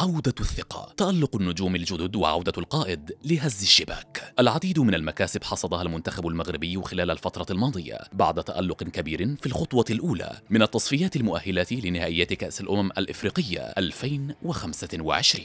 عودة الثقة تألق النجوم الجدد وعودة القائد لهز الشباك العديد من المكاسب حصدها المنتخب المغربي خلال الفترة الماضية بعد تألق كبير في الخطوة الأولى من التصفيات المؤهلة لنهائيات كأس الأمم الإفريقية 2025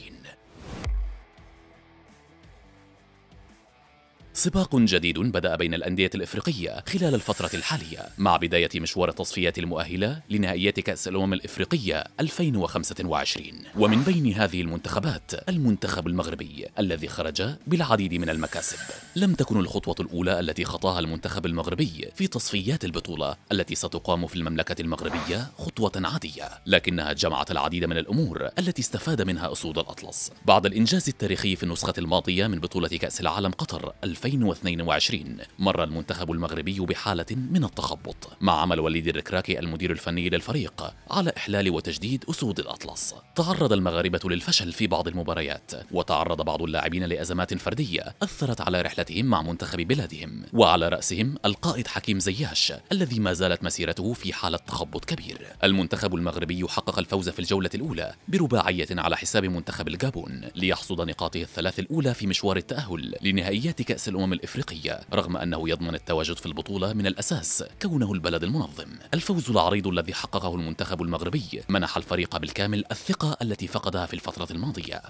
سباق جديد بدأ بين الأندية الإفريقية خلال الفترة الحالية مع بداية مشوار التصفيات المؤهلة لنهائيات كأس الأمم الإفريقية 2025 ومن بين هذه المنتخبات المنتخب المغربي الذي خرج بالعديد من المكاسب لم تكن الخطوة الأولى التي خطاها المنتخب المغربي في تصفيات البطولة التي ستقام في المملكة المغربية خطوة عادية لكنها جمعت العديد من الأمور التي استفاد منها أسود الأطلس بعد الإنجاز التاريخي في النسخة الماضية من بطولة كأس العالم قطر 2022 مر المنتخب المغربي بحالة من التخبط مع عمل وليد الركراكي المدير الفني للفريق على إحلال وتجديد أسود الأطلس تعرض المغاربة للفشل في بعض المباريات وتعرض بعض اللاعبين لأزمات فردية أثرت على رحلة مشاركتهم مع منتخب بلادهم وعلى رأسهم القائد حكيم زياش الذي ما زالت مسيرته في حالة تخبط كبير المنتخب المغربي حقق الفوز في الجولة الأولى برباعية على حساب منتخب الجابون ليحصد نقاطه الثلاث الأولى في مشوار التأهل لنهائيات كأس الأمم الإفريقية رغم أنه يضمن التواجد في البطولة من الأساس كونه البلد المنظم الفوز العريض الذي حققه المنتخب المغربي منح الفريق بالكامل الثقة التي فقدها في الفترة الماضية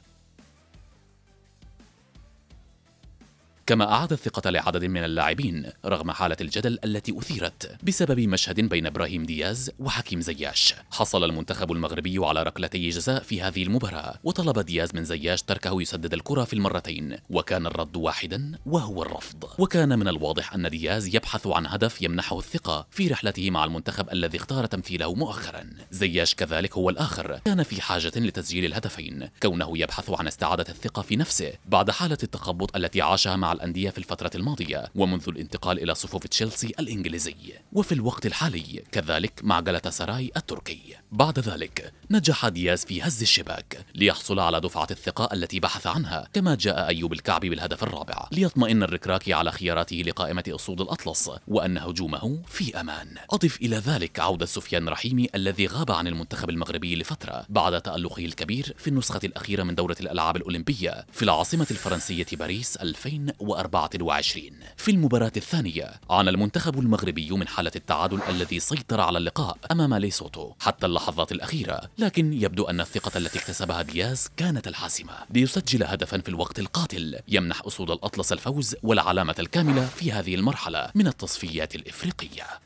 كما أعاد الثقة لعدد من اللاعبين رغم حالة الجدل التي أثيرت بسبب مشهد بين إبراهيم دياز وحكيم زياش حصل المنتخب المغربي على ركلتي جزاء في هذه المباراة وطلب دياز من زياش تركه يسدد الكرة في المرتين وكان الرد واحدا وهو الرفض وكان من الواضح أن دياز يبحث عن هدف يمنحه الثقة في رحلته مع المنتخب الذي اختار تمثيله مؤخرا زياش كذلك هو الآخر كان في حاجة لتسجيل الهدفين كونه يبحث عن استعادة الثقة في نفسه بعد حالة التخبط التي عاشها مع الأندية في الفترة الماضية ومنذ الانتقال إلى صفوف تشيلسي الإنجليزي وفي الوقت الحالي كذلك مع جلتا سراي التركي بعد ذلك نجح دياز في هز الشباك ليحصل على دفعة الثقة التي بحث عنها كما جاء أيوب الكعبي بالهدف الرابع ليطمئن الركراكي على خياراته لقائمة أسود الأطلس وأن هجومه في أمان أضف إلى ذلك عودة سفيان رحيمي الذي غاب عن المنتخب المغربي لفترة بعد تألقه الكبير في النسخة الأخيرة من دورة الألعاب الأولمبية في العاصمة الفرنسية باريس 2000 2024 في المباراة الثانية عانى المنتخب المغربي من حالة التعادل الذي سيطر على اللقاء أمام ليسوتو حتى اللحظات الأخيرة لكن يبدو أن الثقة التي اكتسبها دياز كانت الحاسمة ليسجل هدفا في الوقت القاتل يمنح أسود الأطلس الفوز والعلامة الكاملة في هذه المرحلة من التصفيات الإفريقية